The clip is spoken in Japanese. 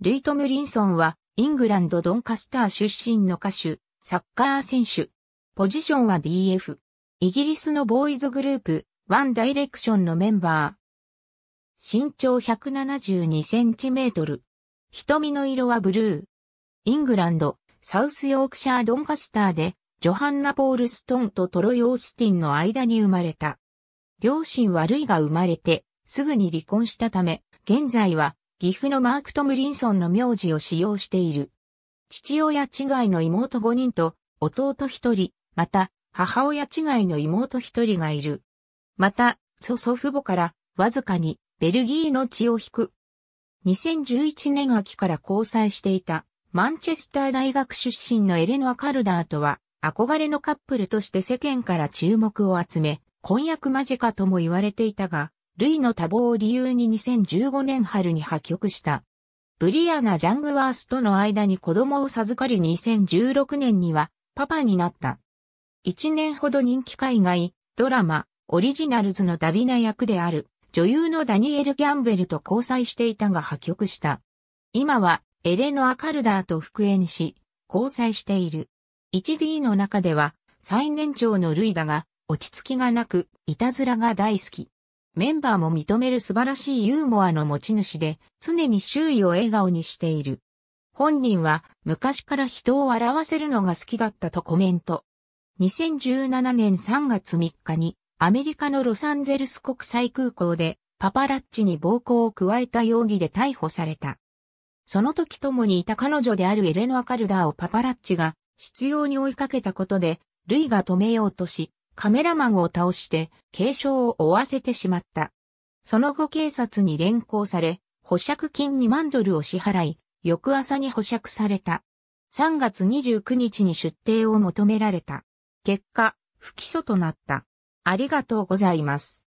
ルイト・ムリンソンは、イングランド・ドンカスター出身の歌手、サッカー選手。ポジションは DF。イギリスのボーイズグループ、ワンダイレクションのメンバー。身長172センチメートル。瞳の色はブルー。イングランド、サウスヨークシャー・ドンカスターで、ジョハンナ・ポール・ストンとトロイ・オースティンの間に生まれた。両親はルイが生まれて、すぐに離婚したため、現在は岐阜のマーク・トムリンソンの名字を使用している。父親違いの妹5人と弟1人、また母親違いの妹1人がいる。また、祖祖父母からわずかにベルギーの血を引く。2011年秋から交際していたマンチェスター大学出身のエレノア・カルダーとは憧れのカップルとして世間から注目を集め、婚約間近とも言われていたが、ルイの多忙を理由に2015年春に破局した。ブリアナ・ジャングワースとの間に子供を授かり2016年にはパパになった。1年ほど人気海外、ドラマ、オリジナルズのダビナ役である女優のダニエル・ギャンベルと交際していたが破局した。今はエレノア・カルダーと復縁し、交際している。1D の中では最年長のルイだが、落ち着きがなく、いたずらが大好き。メンバーも認める素晴らしいユーモアの持ち主で、常に周囲を笑顔にしている。本人は昔から人を笑わせるのが好きだったとコメント。2017年3月3日にアメリカのロサンゼルス国際空港でパパラッチに暴行を加えた容疑で逮捕された。その時共にいた彼女であるエレノア・カルダーをパパラッチが執拗に追いかけたことで、ルイが止めようとし、カメラマンを倒して軽傷を負わせてしまった。その後警察に連行され、保釈金2万ドルを支払い、翌朝に保釈された。3月29日に出廷を求められた。結果、不起訴となった。ありがとうございます。